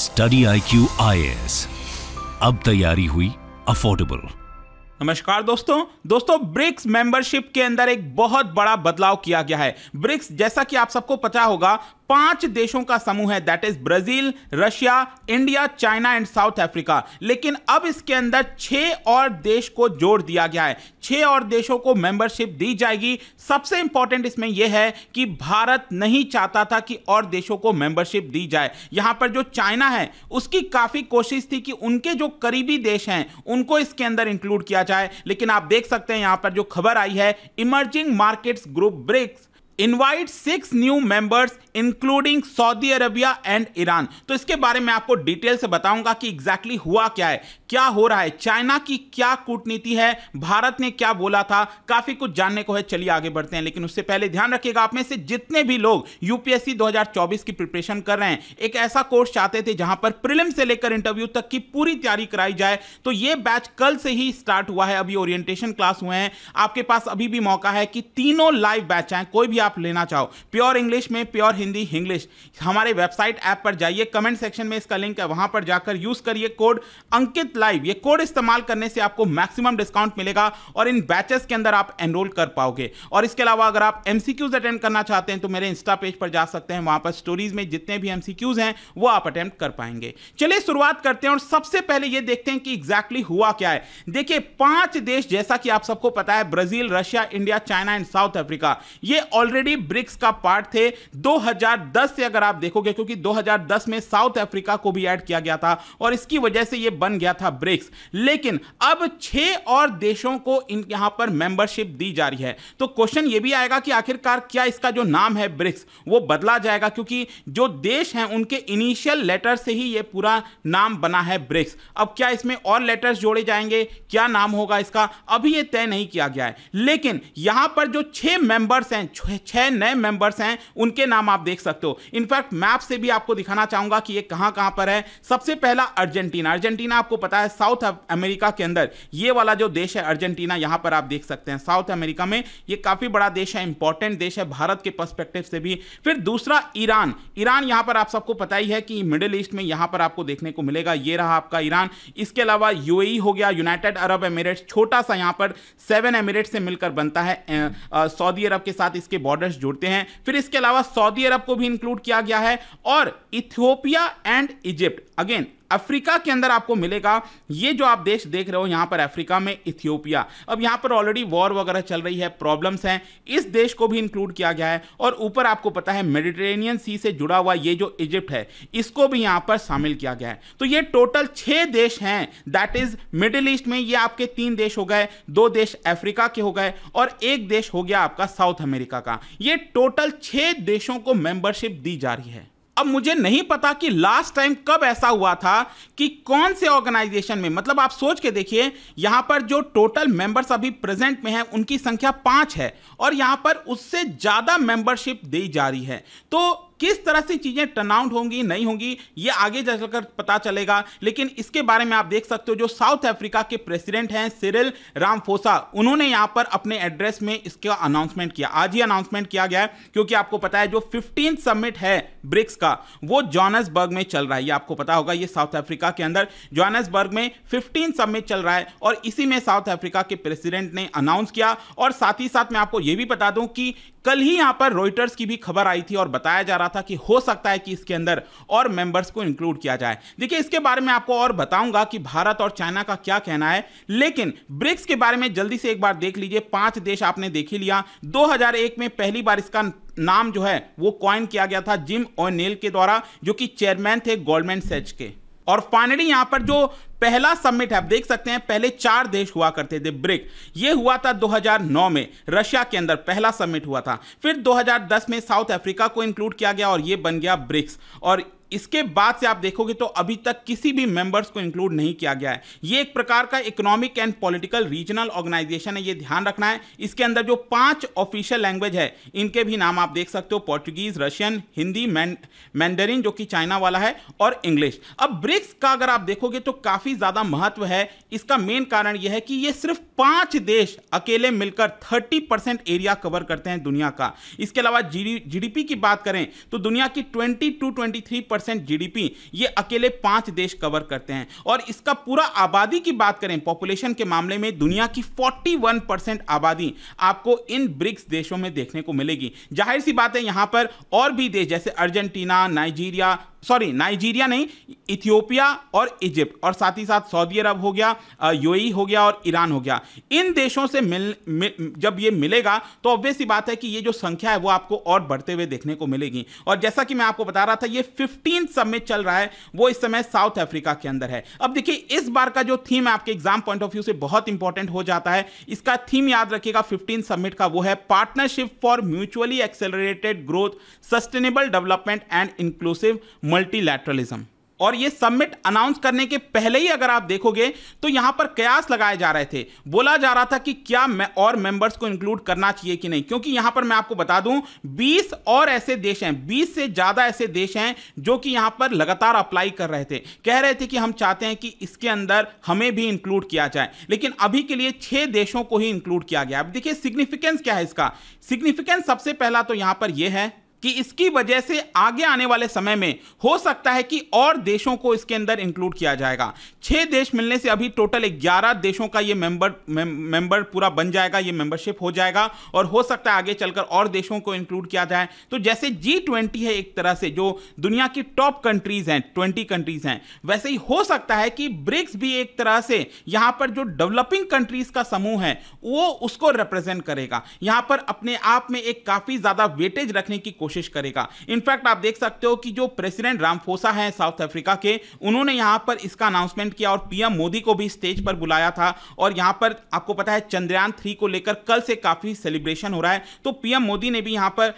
study I Q अब तैयारी हुई अफोर्डेबल नमस्कार दोस्तों दोस्तों ब्रिक्स मेंबरशिप के अंदर एक बहुत बड़ा बदलाव किया गया है ब्रिक्स जैसा कि आप सबको पता होगा पांच देशों का समूह है that is Brazil Russia India China and South Africa लेकिन अब इसके अंदर छह और देश को जोड़ दिया गया है छह और देशों को मेंबरशिप दी जाएगी सबसे इंपॉर्टेंट इसमें यह है कि भारत नहीं चाहता था कि और देशों को मेंबरशिप दी जाए यहां पर जो चाइना है उसकी काफी कोशिश थी कि उनके जो करीबी देश हैं उनको इसके अंदर इंक्लूड किया जाए लेकिन आप देख सकते हैं यहां पर जो खबर आई है emerging markets group BRICS invite six new members including Saudi Arabia and Iran तो इसके बारे में आपको डिटेल से बताऊंगा कि एग्जैक्टली exactly हुआ क्या है क्या हो रहा है चाइना की क्या कूटनीति है भारत ने क्या बोला था काफी कुछ जानने को है चलिए आगे बढ़ते हैं लेकिन उससे पहले ध्यान रखिएगा आप में से जितने भी लोग यूपीएससी 2024 की प्रिपरेशन कर रहे हैं एक ऐसा कोर्स चाहते थे जहां पर प्रिलिम से लेकर इंटरव्यू तक की पूरी तैयारी कराई जाए तो यह बैच कल से ही स्टार्ट हुआ है अभी ओरिएंटेशन क्लास हुए हैं आपके पास अभी भी मौका है कि तीनों लाइव बैच आए कोई भी आप आप लेना चाहो प्योर इंग्लिश में प्योर हिंदी इंग्लिश हमारे वेबसाइट ऐप पर जाइए कमेंट सेक्शन में इसका लिंक है वहां पर जाकर यूज करिए कोड अंकित लाइव ये कोड इस्तेमाल करने से आपको मैक्सिमम डिस्काउंट मिलेगा और इन बैचेस के अंदर आप एनरोल कर पाओगे और इसके अलावा अगर आप एमसीक्यूज अटेंड करना चाहते हैं तो मेरे इंस्टा पेज पर जा सकते हैं वहां पर स्टोरीज में जितने भी एमसीक्यूज हैं वो आप अटेम्प्ट कर पाएंगे चलिए शुरुआत करते हैं और सबसे पहले ये देखते हैं कि एग्जैक्टली हुआ क्या है देखिए पांच देश जैसा कि आप सबको पता है Brazil Russia India China and South Africa ये ऑलरेडी ऑलरेडी ब्रिक्स का पार्ट थे 2010 से अगर आप देखोगे क्योंकि 2010 में साउथ अफ्रीका को भी ऐड किया गया था और इसकी वजह से ये बन गया था ब्रिक्स लेकिन अब छह और देशों को इन यहां पर मेंबरशिप दी जा रही है तो क्वेश्चन ये भी आएगा कि आखिरकार क्या इसका जो नाम है ब्रिक्स वो बदला जाएगा क्योंकि जो देश हैं उनके इनिशियल लेटर से ही ये पूरा नाम बना है ब्रिक्स अब क्या इसमें और लेटर्स जोड़े जाएंगे क्या नाम होगा इसका अभी ये तय नहीं किया गया है लेकिन यहां पर जो छह मेंबर्स हैं छह छह नए मेंबर्स हैं उनके नाम आप देख सकते हो इनफैक्ट मैप से भी आपको दिखाना चाहूंगा कि ये कहां कहां पर है सबसे पहला अर्जेंटीना अर्जेंटीना आपको पता है साउथ अमेरिका के अंदर ये वाला जो देश है अर्जेंटीना यहां पर आप देख सकते हैं साउथ अमेरिका में ये काफी बड़ा देश है इंपॉर्टेंट देश है भारत के पर्सपेक्टिव से भी फिर दूसरा ईरान ईरान यहां पर आप सबको पता ही है कि मिडिल ईस्ट में यहां पर आपको देखने को मिलेगा ये रहा आपका ईरान इसके अलावा यूएई e हो गया यूनाइटेड अरब एमिरेट्स छोटा सा यहां पर सेवन एमिरेट्स से मिलकर बनता है सऊदी अरब के साथ इसके बॉर्डर्स जोड़ते हैं फिर इसके अलावा सऊदी अरब को भी इंक्लूड किया गया है और Ethiopia and Egypt again Africa के अंदर आपको मिलेगा ये जो आप देश देख रहे हो यहां पर अफ्रीका में इथियोपिया अब यहां पर ऑलरेडी वॉर वगैरह चल रही है प्रॉब्लम्स हैं इस देश को भी इंक्लूड किया गया है और ऊपर आपको पता है मेडिटेरेनियन सी से जुड़ा हुआ ये जो इजिप्ट है इसको भी यहां पर शामिल किया गया है तो ये टोटल छह देश हैं दैट इज मिडिल ईस्ट में ये आपके तीन देश हो गए दो देश अफ्रीका के हो गए और एक देश हो गया आपका साउथ अमेरिका का ये टोटल छह देशों को मेंबरशिप दी जा रही है अब मुझे नहीं पता कि लास्ट टाइम कब ऐसा हुआ था कि कौन से ऑर्गेनाइजेशन में मतलब आप सोच के देखिए यहां पर जो टोटल मेंबर्स अभी प्रेजेंट में हैं उनकी संख्या पांच है और यहां पर उससे ज़्यादा मेंबरशिप दी जा रही है तो किस तरह से चीज़ें टर्न आउट होंगी नहीं होंगी ये आगे चलकर पता चलेगा लेकिन इसके बारे में आप देख सकते हो जो साउथ अफ्रीका के प्रेसिडेंट हैं सिरिल रामफोसा उन्होंने यहां पर अपने एड्रेस में इसका अनाउंसमेंट किया आज ही अनाउंसमेंट किया गया है क्योंकि आपको पता है जो फिफ्टीन समिट है ब्रिक्स का वो जॉनसबर्ग में चल रहा है ये आपको पता होगा ये साउथ अफ्रीका के अंदर जॉनसबर्ग में फिफ्टीन समिट चल रहा है और इसी में साउथ अफ्रीका के प्रेसिडेंट ने अनाउंस किया और साथ ही साथ मैं आपको ये भी बता दूं कि कल ही यहां पर रॉयटर्स की भी खबर आई थी और बताया जा रहा रहा था कि हो सकता है कि इसके अंदर और मेंबर्स को इंक्लूड किया जाए देखिए इसके बारे में आपको और बताऊंगा कि भारत और चाइना का क्या कहना है लेकिन ब्रिक्स के बारे में जल्दी से एक बार देख लीजिए पांच देश आपने देख ही लिया दो में पहली बार इसका नाम जो है वो कॉइन किया गया था जिम और के द्वारा जो कि चेयरमैन थे गोल्डमैन सेच के और फाइनली यहां पर जो पहला समिट है आप देख सकते हैं पहले चार देश हुआ करते थे ब्रिक ये हुआ था 2009 में रशिया के अंदर पहला समिट हुआ था फिर 2010 में साउथ अफ्रीका को इंक्लूड किया गया और ये बन गया ब्रिक्स और इसके बाद से आप देखोगे तो अभी तक किसी भी मेंबर्स को इंक्लूड नहीं किया गया है ये एक प्रकार का economic and political regional organisation है ये ध्यान रखना है इसके अंदर जो पांच ऑफिशियल लैंग्वेज है इनके भी नाम आप देख सकते हो पोर्चुगीज रशियन हिंदी मैंडरिन जो कि चाइना वाला है और इंग्लिश अब ब्रिक्स का अगर आप देखोगे तो काफी काफ़ी ज़्यादा महत्व है इसका मेन कारण यह है कि ये सिर्फ पांच देश अकेले मिलकर 30 परसेंट एरिया कवर करते हैं दुनिया का इसके अलावा जीडीपी की बात करें तो दुनिया की 20 टू 23 परसेंट जीडीपी ये अकेले पांच देश कवर करते हैं और इसका पूरा आबादी की बात करें पॉपुलेशन के मामले में दुनिया की फोर्टी आबादी आपको इन ब्रिक्स देशों में देखने को मिलेगी जाहिर सी बात है यहाँ पर और भी देश जैसे अर्जेंटीना नाइजीरिया सॉरी नाइजीरिया नहीं इथियोपिया और इजिप्ट और साथ ही साथ सऊदी अरब हो गया यूएई हो गया और ईरान हो गया इन देशों से मिल, मिल जब ये मिलेगा तो ऑब्वियस ही बात है कि ये जो संख्या है वो आपको और बढ़ते हुए देखने को मिलेगी और जैसा कि मैं आपको बता रहा था ये फिफ्टीन समिट चल रहा है वो इस समय साउथ अफ्रीका के अंदर है अब देखिए इस बार का जो थीम है आपके एग्जाम पॉइंट ऑफ व्यू से बहुत इंपॉर्टेंट हो जाता है इसका थीम याद रखिएगा फिफ्टीन सबमिट का वो है partnership for mutually accelerated growth sustainable development and inclusive multilateralism और ये समिट अनाउंस करने के पहले ही अगर आप देखोगे तो यहां पर कयास लगाए जा रहे थे बोला जा रहा था कि क्या मैं और मेंबर्स को इंक्लूड करना चाहिए कि नहीं क्योंकि यहां पर मैं आपको बता दूं 20 और ऐसे देश हैं 20 से ज्यादा ऐसे देश हैं जो कि यहां पर लगातार अप्लाई कर रहे थे कह रहे थे कि हम चाहते हैं कि इसके अंदर हमें भी इंक्लूड किया जाए लेकिन अभी के लिए छह देशों को ही इंक्लूड किया गया अब देखिए सिग्निफिकेंस क्या है इसका सिग्निफिकेंस सबसे पहला तो यहां पर यह है कि इसकी वजह से आगे आने वाले समय में हो सकता है कि और देशों को इसके अंदर इंक्लूड किया जाएगा छह देश मिलने से अभी टोटल ग्यारह देशों का ये मेंबर मेंबर पूरा बन जाएगा ये मेंबरशिप हो जाएगा और हो सकता है आगे चलकर और देशों को इंक्लूड किया जाए तो जैसे जी ट्वेंटी है एक तरह से जो दुनिया की टॉप कंट्रीज हैं ट्वेंटी कंट्रीज हैं वैसे ही हो सकता है कि ब्रिक्स भी एक तरह से यहां पर जो डेवलपिंग कंट्रीज का समूह है वो उसको रिप्रेजेंट करेगा यहां पर अपने आप में एक काफ़ी ज़्यादा वेटेज रखने की कोशिश कोशिश करेगा इनफैक्ट आप देख सकते हो कि जो प्रेसिडेंट रामफोसा है साउथ अफ्रीका के उन्होंने यहां पर इसका अनाउंसमेंट किया और पीएम मोदी को भी स्टेज पर बुलाया था और यहां पर आपको पता है चंद्रयान थ्री को लेकर कल से काफ़ी सेलिब्रेशन हो रहा है तो पीएम मोदी ने भी यहां पर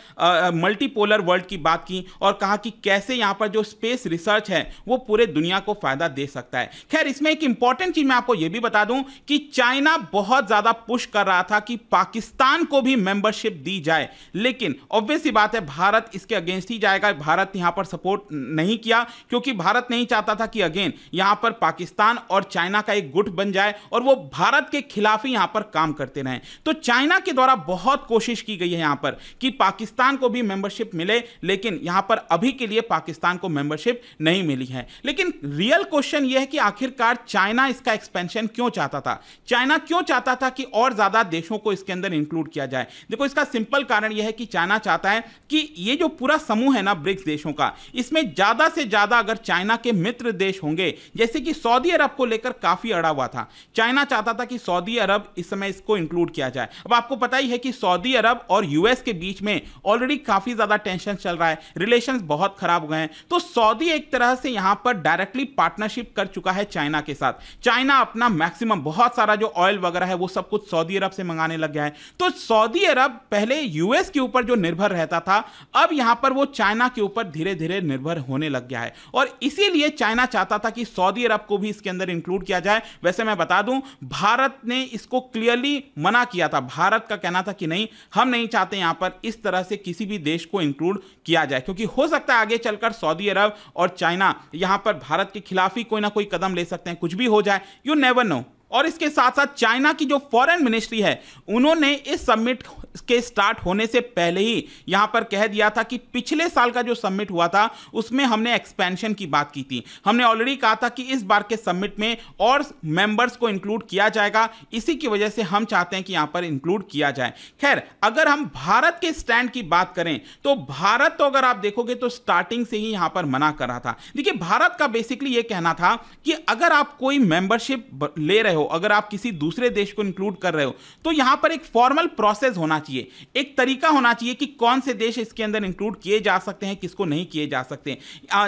मल्टीपोलर वर्ल्ड की बात की और कहा कि कैसे यहां पर जो स्पेस रिसर्च है वो पूरे दुनिया को फायदा दे सकता है खैर इसमें एक इंपॉर्टेंट चीज मैं आपको यह भी बता दूं कि चाइना बहुत ज्यादा पुश कर रहा था कि पाकिस्तान को भी मेंबरशिप दी जाए लेकिन ऑब्वियसली बात है भारत भारत इसके अगेंस्ट ही जाएगा भारत यहाँ पर सपोर्ट नहीं किया क्योंकि भारत नहीं चाहता था कि अगेन यहाँ पर पाकिस्तान और चाइना का एक गुट बन जाए और वो भारत के खिलाफ ही यहाँ पर काम करते रहें तो चाइना के द्वारा बहुत कोशिश की गई है यहाँ पर कि पाकिस्तान को भी मेंबरशिप मिले लेकिन यहाँ पर अभी के लिए पाकिस्तान को मेंबरशिप नहीं मिली है लेकिन रियल क्वेश्चन यह है कि आखिरकार चाइना इसका एक्सपेंशन क्यों चाहता था चाइना क्यों चाहता था कि और ज़्यादा देशों को इसके अंदर इंक्लूड किया जाए देखो इसका सिंपल कारण यह है कि चाइना चाहता है कि ये जो पूरा समूह है ना ब्रिक्स देशों का इसमें ज़्यादा से ज़्यादा अगर चाइना के मित्र देश होंगे जैसे कि सऊदी अरब को लेकर काफ़ी अड़ा हुआ था चाइना चाहता था कि सऊदी अरब इस समय इसको इंक्लूड किया जाए अब आपको पता ही है कि सऊदी अरब और यूएस के बीच में ऑलरेडी काफ़ी ज़्यादा टेंशन चल रहा है रिलेशन बहुत खराब गए हैं तो सऊदी एक तरह से यहां पर डायरेक्टली पार्टनरशिप कर चुका है चाइना के साथ चाइना अपना मैक्सिमम बहुत सारा जो ऑयल वगैरह है वो सब कुछ सऊदी अरब से मंगाने लग गया है तो सऊदी अरब पहले यूएस के ऊपर जो निर्भर रहता था अब यहां पर वो चाइना के ऊपर धीरे धीरे निर्भर होने लग गया है और इसीलिए चाइना चाहता था कि सऊदी अरब को भी इसके अंदर इंक्लूड किया जाए वैसे मैं बता दूं भारत ने इसको क्लियरली मना किया था भारत का कहना था कि नहीं हम नहीं चाहते यहां पर इस तरह से किसी भी देश को इंक्लूड किया जाए क्योंकि हो सकता है आगे चलकर सऊदी अरब और चाइना यहां पर भारत के खिलाफ ही कोई ना कोई कदम ले सकते हैं कुछ भी हो जाए यू नेवर नो और इसके साथ साथ चाइना की जो फॉरेन मिनिस्ट्री है उन्होंने इस समिट के स्टार्ट होने से पहले ही यहां पर कह दिया था कि पिछले साल का जो समिट हुआ था उसमें हमने एक्सपेंशन की बात की थी हमने ऑलरेडी कहा था कि इस बार के समिट में और मेंबर्स को इंक्लूड किया जाएगा इसी की वजह से हम चाहते हैं कि यहां पर इंक्लूड किया जाए खैर अगर हम भारत के स्टैंड की बात करें तो भारत तो अगर आप देखोगे तो स्टार्टिंग से ही यहां पर मना कर रहा था देखिए भारत का बेसिकली यह कहना था कि अगर आप कोई मेंबरशिप ले रहे हो हो अगर आप किसी दूसरे देश को इंक्लूड कर रहे हो तो यहां पर एक फॉर्मल प्रोसेस होना चाहिए एक तरीका होना चाहिए कि कौन से देश इसके अंदर इंक्लूड किए जा सकते हैं किसको नहीं किए जा सकते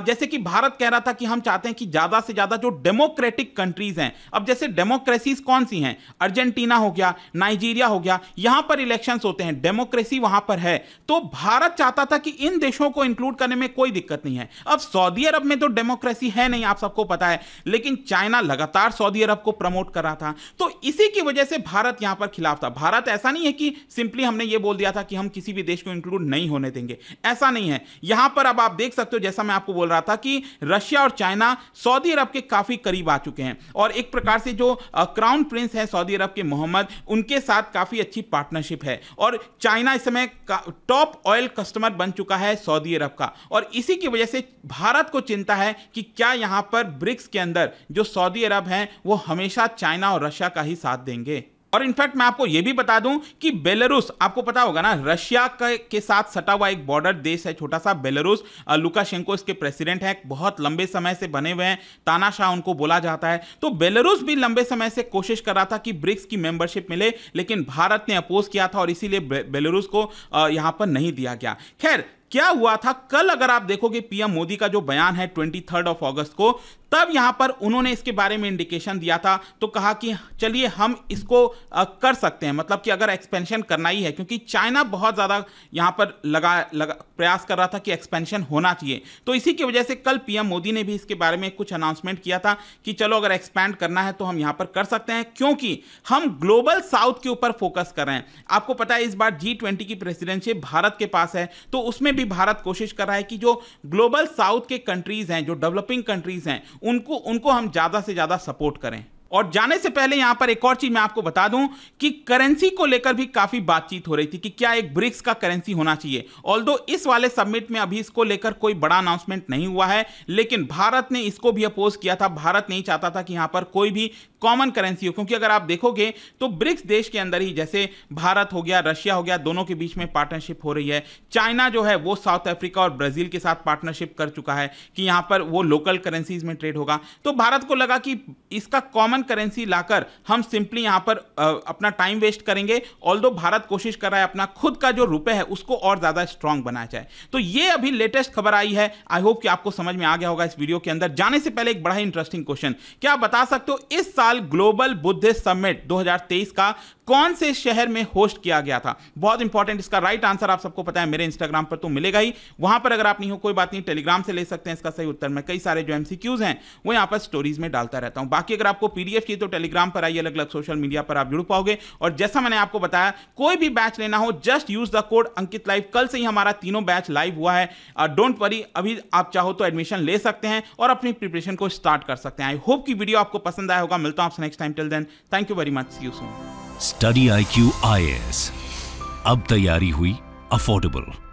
जैसे कि भारत कह रहा था कि हम चाहते हैं कि ज़्यादा से ज़्यादा जो डेमोक्रेटिक कंट्रीज़ हैं अब जैसे डेमोक्रेसीज कौन सी हैं अर्जेंटीना हो गया नाइजीरिया हो गया यहां पर इलेक्शन होते हैं डेमोक्रेसी वहां पर है तो भारत चाहता था कि इन देशों को इंक्लूड करने में कोई दिक्कत नहीं है अब सऊदी अरब में तो डेमोक्रेसी है नहीं आप सबको पता है लेकिन चाइना लगातार सऊदी अरब को प्रमोट कर रहा था तो इसी की वजह से भारत यहां पर खिलाफ था भारत ऐसा नहीं है कि सिंपली हमने ये बोल दिया था कि हम किसी भी देश को इंक्लूड नहीं होने देंगे ऐसा नहीं है यहां पर अब आप देख सकते हो जैसा मैं आपको बोल रहा था कि रशिया और चाइना सऊदी अरब के काफ़ी करीब आ चुके हैं और एक प्रकार से जो क्राउन प्रिंस है सऊदी अरब के मोहम्मद उनके साथ काफ़ी अच्छी पार्टनरशिप है और चाइना इस समय टॉप ऑयल कस्टमर बन चुका है सऊदी अरब का और इसी की वजह से भारत को चिंता है कि क्या यहां पर ब्रिक्स के अंदर जो सऊदी अरब है वो हमेशा चाइना चाइना और रशिया का ही साथ देंगे और इनफैक्ट मैं आपको यह भी बता दूं कि बेलारूस आपको पता होगा ना रशिया के, साथ सटा हुआ एक बॉर्डर देश है छोटा सा बेलारूस लुकाशेंको इसके प्रेसिडेंट हैं बहुत लंबे समय से बने हुए हैं तानाशाह उनको बोला जाता है तो बेलारूस भी लंबे समय से कोशिश कर रहा था कि ब्रिक्स की मेंबरशिप मिले लेकिन भारत ने अपोज किया था और इसीलिए बेलारूस को यहां पर नहीं दिया गया खैर क्या हुआ था कल अगर आप देखोगे पीएम मोदी का जो बयान है ट्वेंटी थर्ड ऑफ ऑगस्ट को तब यहां पर उन्होंने इसके बारे में इंडिकेशन दिया था तो कहा कि चलिए हम इसको कर सकते हैं मतलब कि अगर एक्सपेंशन करना ही है क्योंकि चाइना बहुत ज़्यादा यहां पर लगा, लगा प्रयास कर रहा था कि एक्सपेंशन होना चाहिए तो इसी की वजह से कल पीएम मोदी ने भी इसके बारे में कुछ अनाउंसमेंट किया था कि चलो अगर एक्सपैंड करना है तो हम यहां पर कर सकते हैं क्योंकि हम ग्लोबल साउथ के ऊपर फोकस कर रहे हैं आपको पता है इस बार जी की प्रेसिडेंसी भारत के पास है तो उसमें भी भी भारत कोशिश कर रहा है कि जो ग्लोबल साउथ के कंट्रीज़ हैं जो डेवलपिंग कंट्रीज़ हैं उनको उनको हम ज़्यादा से ज़्यादा सपोर्ट करें और जाने से पहले यहां पर एक और चीज मैं आपको बता दूं कि करेंसी को लेकर भी काफी बातचीत हो रही थी कि क्या एक ब्रिक्स का करेंसी होना चाहिए ऑल इस वाले सबमिट में अभी इसको लेकर कोई बड़ा अनाउंसमेंट नहीं हुआ है लेकिन भारत ने इसको भी अपोज किया था भारत नहीं चाहता था कि यहां पर कोई भी कॉमन करेंसी हो क्योंकि अगर आप देखोगे तो ब्रिक्स देश के अंदर ही जैसे भारत हो गया रशिया हो गया दोनों के बीच में पार्टनरशिप हो रही है चाइना जो है वो साउथ अफ्रीका और ब्राजील के साथ पार्टनरशिप कर चुका है कि यहां पर वो लोकल करेंसीज में ट्रेड होगा तो भारत को लगा कि इसका कॉमन करेंसी लाकर हम सिंपली यहां पर अपना टाइम वेस्ट करेंगे ऑल भारत कोशिश कर रहा है अपना खुद का जो रुपए है उसको और ज़्यादा स्ट्रांग बनाया जाए तो ये अभी लेटेस्ट खबर आई है आई होप कि आपको समझ में आ गया होगा इस वीडियो के अंदर जाने से पहले एक बड़ा ही इंटरेस्टिंग क्वेश्चन क्या बता सकते हो इस साल ग्लोबल बुद्धिस्ट समिट दो का कौन से शहर में होस्ट किया गया था बहुत इंपॉर्टेंट इसका राइट आंसर आप सबको पता है मेरे इंस्टाग्राम पर तो मिलेगा ही वहां पर अगर आप नहीं हो कोई बात नहीं टेलीग्राम से ले सकते हैं इसका सही उत्तर में कई सारे जो एमसीक्यूज हैं वो यहां पर स्टोरीज में डालता रहता हूं बाकी अगर आपको पीडीएफ पीडीएफ चाहिए तो टेलीग्राम पर आइए अलग अलग सोशल मीडिया पर आप जुड़ पाओगे और जैसा मैंने आपको बताया कोई भी बैच लेना हो just use the code Ankit live कल से ही हमारा तीनों बैच लाइव हुआ है डोंट uh, वरी अभी आप चाहो तो एडमिशन ले सकते हैं और अपनी प्रिपरेशन को स्टार्ट कर सकते हैं आई होप की वीडियो आपको पसंद आया होगा मिलता हूं आपसे next time till then thank you very much you soon study I Q I S अब तैयारी हुई अफोर्डेबल